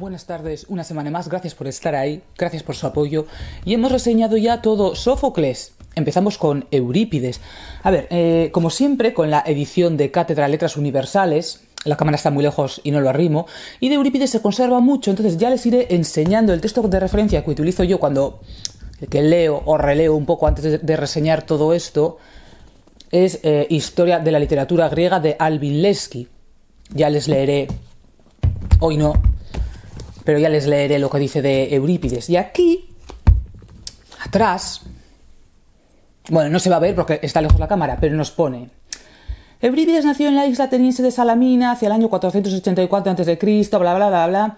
Buenas tardes, una semana más, gracias por estar ahí, gracias por su apoyo. Y hemos reseñado ya todo Sófocles. Empezamos con Eurípides. A ver, eh, como siempre, con la edición de Cátedra Letras Universales, la cámara está muy lejos y no lo arrimo, y de Eurípides se conserva mucho, entonces ya les iré enseñando el texto de referencia que utilizo yo cuando que leo o releo un poco antes de reseñar todo esto, es eh, Historia de la Literatura Griega de Alvin Lesky. Ya les leeré, hoy no, pero ya les leeré lo que dice de Eurípides. Y aquí, atrás, bueno, no se va a ver porque está lejos la cámara, pero nos pone. Eurípides nació en la isla ateniense de Salamina hacia el año 484 a.C., bla, bla, bla, bla.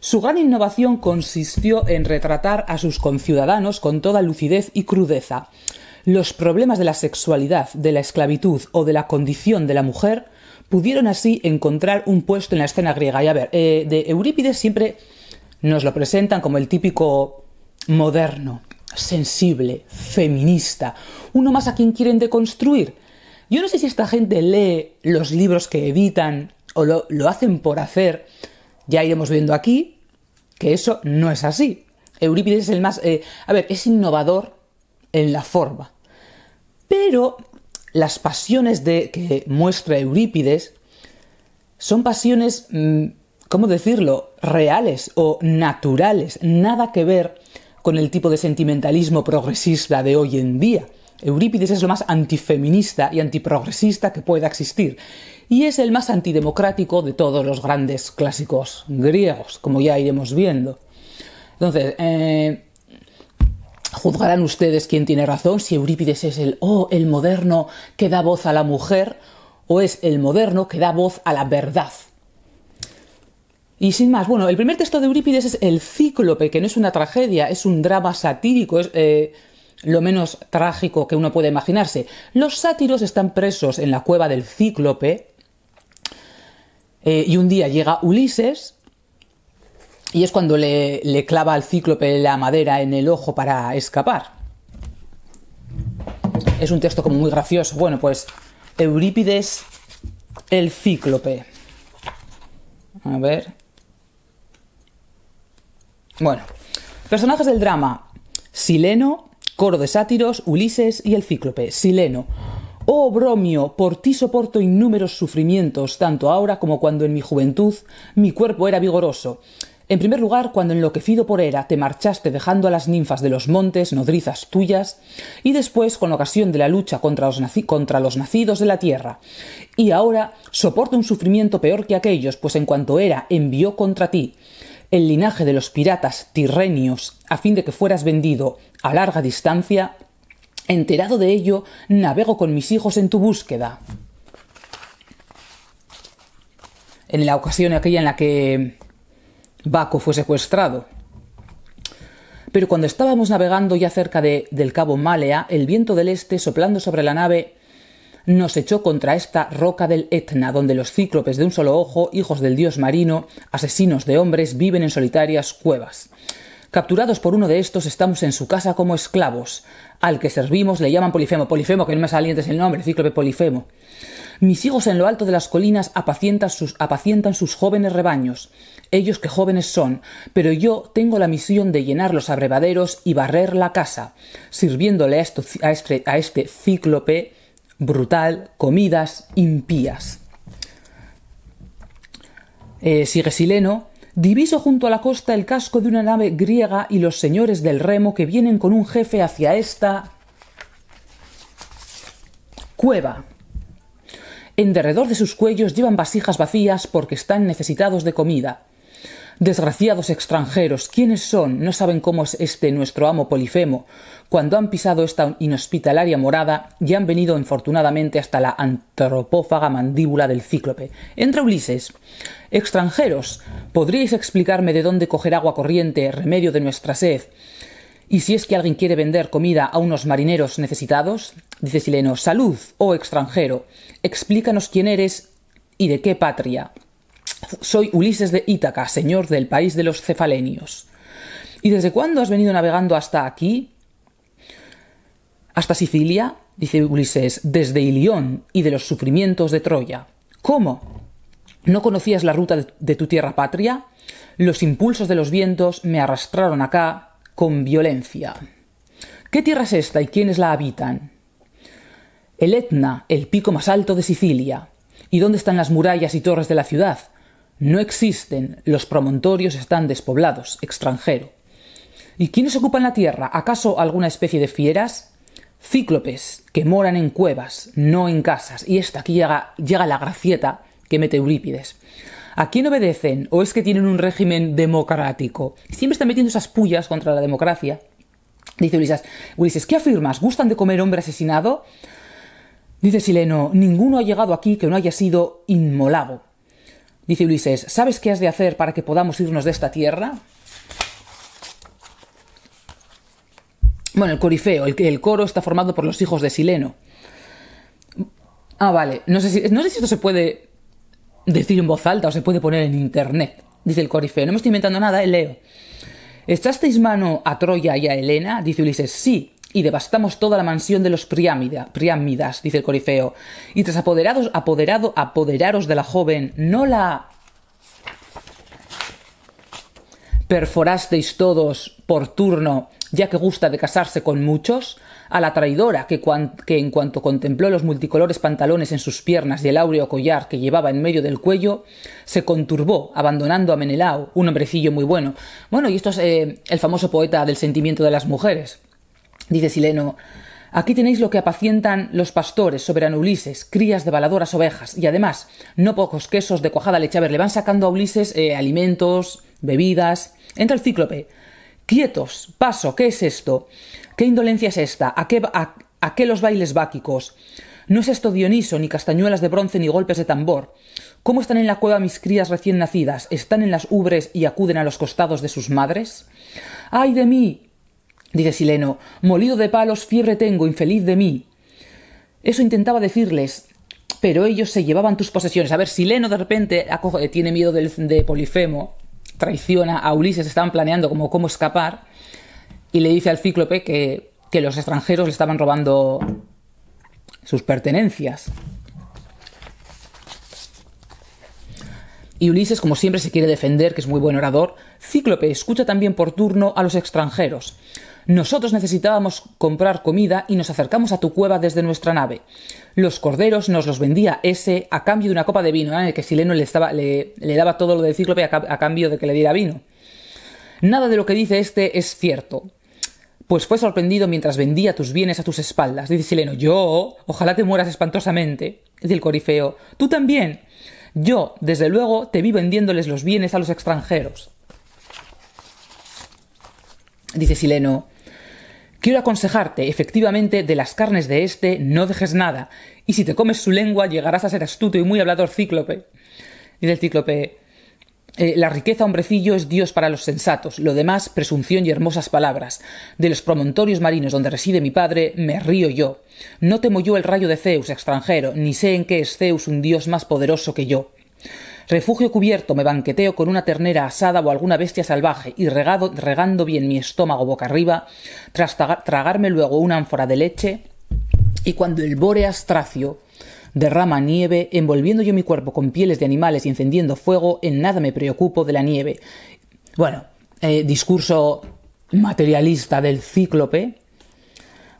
Su gran innovación consistió en retratar a sus conciudadanos con toda lucidez y crudeza los problemas de la sexualidad, de la esclavitud o de la condición de la mujer pudieron así encontrar un puesto en la escena griega. Y a ver, eh, de Eurípides siempre nos lo presentan como el típico moderno, sensible, feminista, uno más a quien quieren deconstruir. Yo no sé si esta gente lee los libros que evitan o lo, hacen por hacer, ya iremos viendo aquí que eso no es así. Eurípides es el más... Eh, a ver, es innovador en la forma, pero las pasiones de, que muestra Eurípides son pasiones, mm, ¿cómo decirlo?, reales o naturales, nada que ver con el tipo de sentimentalismo progresista de hoy en día. Eurípides es lo más antifeminista y antiprogresista que pueda existir, y es el más antidemocrático de todos los grandes clásicos griegos, como ya iremos viendo. Entonces, eh, Juzgarán ustedes quién tiene razón, si Eurípides es el o oh, el moderno que da voz a la mujer, o es el moderno que da voz a la verdad. Y sin más, bueno, el primer texto de Eurípides es El Cíclope, que no es una tragedia, es un drama satírico, es eh, lo menos trágico que uno puede imaginarse. Los sátiros están presos en la cueva del Cíclope, eh, y un día llega Ulises, y es cuando le, clava al cíclope la madera en el ojo para escapar. Es un texto como muy gracioso. Bueno, pues Eurípides el cíclope. A ver. Bueno, personajes del drama. Sileno, coro de sátiros, Ulises y el cíclope. Sileno. Oh Bromio, por ti soporto innúmeros sufrimientos, tanto ahora como cuando en mi juventud mi cuerpo era vigoroso. En primer lugar, cuando enloquecido por Hera te marchaste dejando a las ninfas de los montes, nodrizas tuyas, y después con ocasión de la lucha contra los, contra los nacidos de la tierra. Y ahora soporta un sufrimiento peor que aquellos, pues en cuanto Hera envió contra ti el linaje de los piratas tirrenios a fin de que fueras vendido a larga distancia, enterado de ello, navego con mis hijos en tu búsqueda. En la ocasión aquella en la que Baco fue secuestrado. Pero cuando estábamos navegando ya cerca de, del cabo Malea, el viento del este, soplando sobre la nave, nos echó contra esta roca del Etna, donde los cíclopes de un solo ojo, hijos del dios marino, asesinos de hombres, viven en solitarias cuevas. Capturados por uno de estos, estamos en su casa como esclavos. Al que servimos le llaman Polifemo. Polifemo, que no me es el nombre, Cíclope Polifemo. Mis hijos en lo alto de las colinas apacientan sus, jóvenes rebaños. Ellos que jóvenes son, pero yo tengo la misión de llenar los abrevaderos y barrer la casa, sirviéndole a, este, este, cíclope brutal comidas impías. Eh, sigue Sileno, Diviso junto a la costa el casco de una nave griega y los señores del remo que vienen con un jefe hacia esta cueva. En derredor de sus cuellos llevan vasijas vacías porque están necesitados de comida. Desgraciados extranjeros, ¿quiénes son? No saben cómo es este nuestro amo Polifemo, cuando han pisado esta inhospitalaria morada y han venido infortunadamente hasta la antropófaga mandíbula del cíclope. Entra Ulises. Extranjeros, ¿podríais explicarme de dónde coger agua corriente, remedio de nuestra sed? Y si es que alguien quiere vender comida a unos marineros necesitados, dice Sileno, salud, oh extranjero, explícanos quién eres y de qué patria. Soy Ulises de Ítaca, señor del país de los cefalenios. ¿Y desde cuándo has venido navegando hasta aquí? Hasta Sicilia, dice Ulises, desde Ilión y de los sufrimientos de Troya. ¿Cómo? ¿No conocías la ruta de tu tierra patria? Los impulsos de los vientos me arrastraron acá con violencia. ¿Qué tierra es esta y quiénes la habitan? El Etna, el pico más alto de Sicilia. ¿Y dónde están las murallas y torres de la ciudad? No existen, los promontorios están despoblados, extranjero. ¿Y quiénes ocupan la tierra? ¿Acaso alguna especie de fieras? Cíclopes, que moran en cuevas, no en casas. Y esta aquí llega, la gracieta que mete Eurípides. ¿A quién obedecen? ¿O es que tienen un régimen democrático? Siempre están metiendo esas pullas contra la democracia. Dice Ulises, Ulises, ¿qué afirmas? ¿Gustan de comer hombre asesinado? Dice Sileno, ninguno ha llegado aquí que no haya sido inmolado. Dice Ulises, ¿sabes qué has de hacer para que podamos irnos de esta tierra? Bueno, el corifeo, el, el coro está formado por los hijos de Sileno. Ah, vale. No sé, si, no sé si esto se puede decir en voz alta o se puede poner en internet. Dice el corifeo. No me estoy inventando nada, eh, leo. ¿Echasteis mano a Troya y a Helena? Dice Ulises. Sí y devastamos toda la mansión de los priámida, priámidas, dice el corifeo. Y tras apoderados, apoderado, apoderaros de la joven, no la perforasteis todos por turno, ya que gusta de casarse con muchos, a la traidora que, que en cuanto contempló los multicolores pantalones en sus piernas y el áureo collar que llevaba en medio del cuello, se conturbó, abandonando a Menelao, un hombrecillo muy bueno. Bueno, y esto es eh, el famoso poeta del sentimiento de las mujeres. Dice Sileno Aquí tenéis lo que apacientan los pastores, soberano Ulises, crías de baladoras ovejas, y además, no pocos quesos de cuajada leche. A le van sacando a Ulises eh, alimentos, bebidas. Entra el cíclope. Quietos, paso, ¿qué es esto? ¿Qué indolencia es esta? ¿A qué, a qué los bailes báquicos? No es esto Dioniso, ni castañuelas de bronce, ni golpes de tambor. ¿Cómo están en la cueva mis crías recién nacidas? ¿Están en las ubres y acuden a los costados de sus madres? ¡Ay de mí! Dice Sileno, molido de palos, fiebre tengo, infeliz de mí. Eso intentaba decirles, pero ellos se llevaban tus posesiones. A ver, Sileno de repente acoge, eh, tiene miedo de, de Polifemo, traiciona a Ulises, estaban planeando como cómo escapar, y le dice al cíclope que, que los extranjeros le estaban robando sus pertenencias. Y Ulises, como siempre, se quiere defender, que es muy buen orador. Cíclope escucha también por turno a los extranjeros. Nosotros necesitábamos comprar comida y nos acercamos a tu cueva desde nuestra nave. Los corderos nos los vendía ese a cambio de una copa de vino, en ¿eh? el que Sileno le, estaba, le, daba todo lo del cíclope a, a cambio de que le diera vino. Nada de lo que dice este es cierto pues fue sorprendido mientras vendía tus bienes a tus espaldas. Dice Sileno, yo, ojalá te mueras espantosamente. Dice el corifeo, tú también. Yo, desde luego, te vi vendiéndoles los bienes a los extranjeros. Dice Sileno, quiero aconsejarte, efectivamente, de las carnes de este no dejes nada, y si te comes su lengua llegarás a ser astuto y muy hablador cíclope. Dice el cíclope, eh, la riqueza, hombrecillo, es Dios para los sensatos, lo demás, presunción y hermosas palabras. De los promontorios marinos donde reside mi padre, me río yo. No temo yo el rayo de Zeus, extranjero, ni sé en qué es Zeus un Dios más poderoso que yo. Refugio cubierto me banqueteo con una ternera asada o alguna bestia salvaje y regado, regando bien mi estómago boca arriba, tras tragarme luego una ánfora de leche, y cuando el bóreas tracio derrama nieve, envolviendo yo mi cuerpo con pieles de animales y encendiendo fuego, en nada me preocupo de la nieve. Bueno, eh, discurso materialista del cíclope,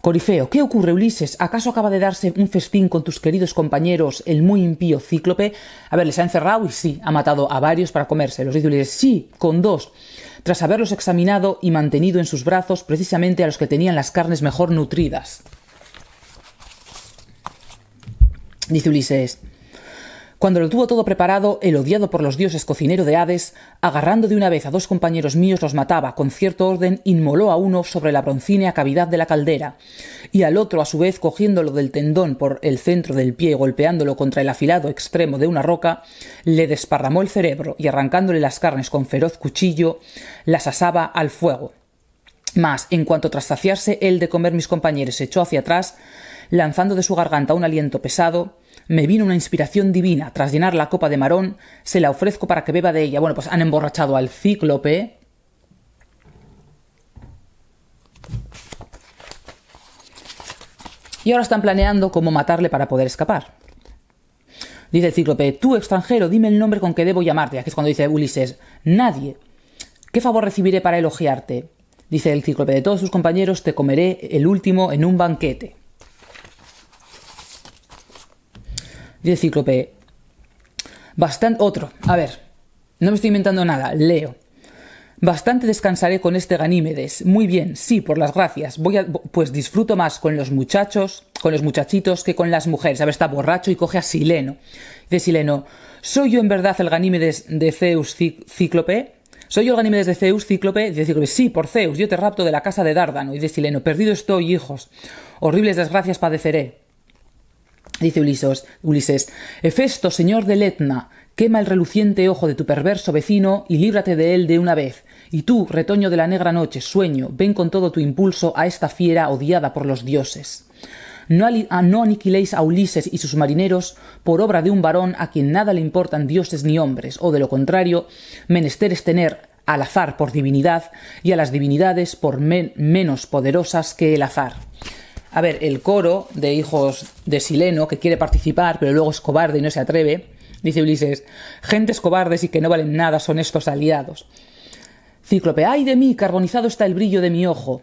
Corifeo, ¿qué ocurre, Ulises? ¿Acaso acaba de darse un festín con tus queridos compañeros, el muy impío cíclope? A ver, les ha encerrado y sí, ha matado a varios para comérselos. Dice Ulises, sí, con dos. Tras haberlos examinado y mantenido en sus brazos precisamente a los que tenían las carnes mejor nutridas. Dice Ulises, cuando lo tuvo todo preparado, el odiado por los dioses cocinero de Hades, agarrando de una vez a dos compañeros míos, los mataba, con cierto orden, inmoló a uno sobre la broncínea cavidad de la caldera, y al otro, a su vez, cogiéndolo del tendón por el centro del pie, y golpeándolo contra el afilado extremo de una roca, le desparramó el cerebro y arrancándole las carnes con feroz cuchillo, las asaba al fuego. Mas, en cuanto tras saciarse él de comer mis compañeros se echó hacia atrás, lanzando de su garganta un aliento pesado, me vino una inspiración divina. Tras llenar la copa de marón, se la ofrezco para que beba de ella. Bueno, pues han emborrachado al cíclope. Y ahora están planeando cómo matarle para poder escapar. Dice el cíclope, tú extranjero, dime el nombre con que debo llamarte. Aquí es cuando dice Ulises, nadie. ¿Qué favor recibiré para elogiarte? Dice el cíclope, de todos sus compañeros te comeré el último en un banquete. de Cíclope. Bastante. Otro. A ver. No me estoy inventando nada. Leo. Bastante descansaré con este Ganímedes. Muy bien, sí, por las gracias. Voy a, pues disfruto más con los muchachos, con los muchachitos, que con las mujeres. A ver, está borracho y coge a Sileno. De Sileno, ¿soy yo en verdad el Ganímedes de Zeus Cíclope? ¿Soy yo el Ganímedes de Zeus Cíclope? De Cíclope, sí, por Zeus, yo te rapto de la casa de Dárdano. Y de Sileno, perdido estoy, hijos. Horribles desgracias padeceré. Dice Ulises, Ulises, Hefesto, señor del Etna, quema el reluciente ojo de tu perverso vecino y líbrate de él de una vez. Y tú, retoño de la negra noche, sueño, ven con todo tu impulso a esta fiera odiada por los dioses. No, ah, aniquiléis a Ulises y sus marineros por obra de un varón a quien nada le importan dioses ni hombres, o de lo contrario, menester es tener al azar por divinidad y a las divinidades por menos poderosas que el azar. A ver, el coro de hijos de Sileno, que quiere participar, pero luego es cobarde y no se atreve, dice Ulises, gentes cobardes y que no valen nada son estos aliados. Cíclope, ay de mí, carbonizado está el brillo de mi ojo.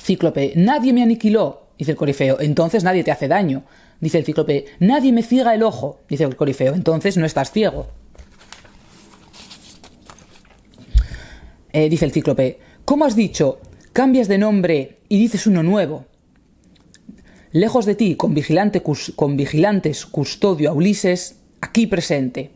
Cíclope, nadie me aniquiló, dice el corifeo, entonces nadie te hace daño. Dice el cíclope, nadie me ciega el ojo, dice el corifeo, entonces no estás ciego. Eh, dice el cíclope, ¿cómo has dicho? Cambias de nombre y dices uno nuevo. Lejos de ti, con, vigilantes custodio a Ulises, aquí presente.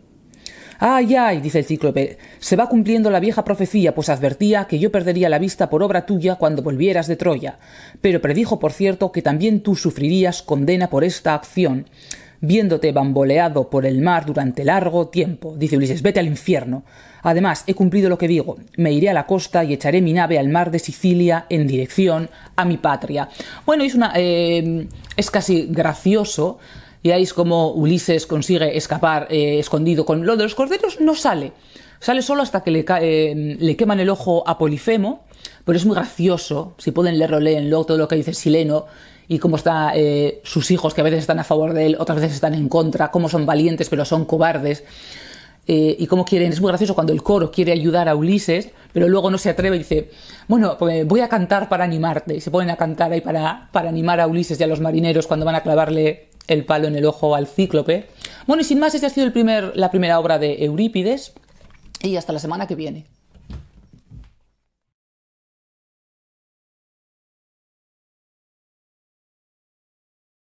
Ay, ay, dice el cíclope, se va cumpliendo la vieja profecía, pues advertía que yo perdería la vista por obra tuya cuando volvieras de Troya, pero predijo, por cierto, que también tú sufrirías condena por esta acción, viéndote bamboleado por el mar durante largo tiempo. Dice Ulises, vete al infierno. Además, he cumplido lo que digo. Me iré a la costa y echaré mi nave al mar de Sicilia en dirección a mi patria. Bueno, es una. Eh, es casi gracioso. Y ahí es como Ulises consigue escapar eh, escondido con lo de los corderos, no sale. Sale solo hasta que le, eh, queman el ojo a Polifemo, pero es muy gracioso. Si pueden leerlo, leenlo, todo lo que dice Sileno y cómo están sus hijos, que a veces están a favor de él, otras veces están en contra, cómo son valientes pero son cobardes. Eh, y cómo quieren, es muy gracioso cuando el coro quiere ayudar a Ulises, pero luego no se atreve y dice, bueno, pues voy a cantar para animarte. Y se ponen a cantar ahí para, animar a Ulises y a los marineros cuando van a clavarle el palo en el ojo al cíclope. Bueno, y sin más, esta ha sido la primera obra de Eurípides y hasta la semana que viene.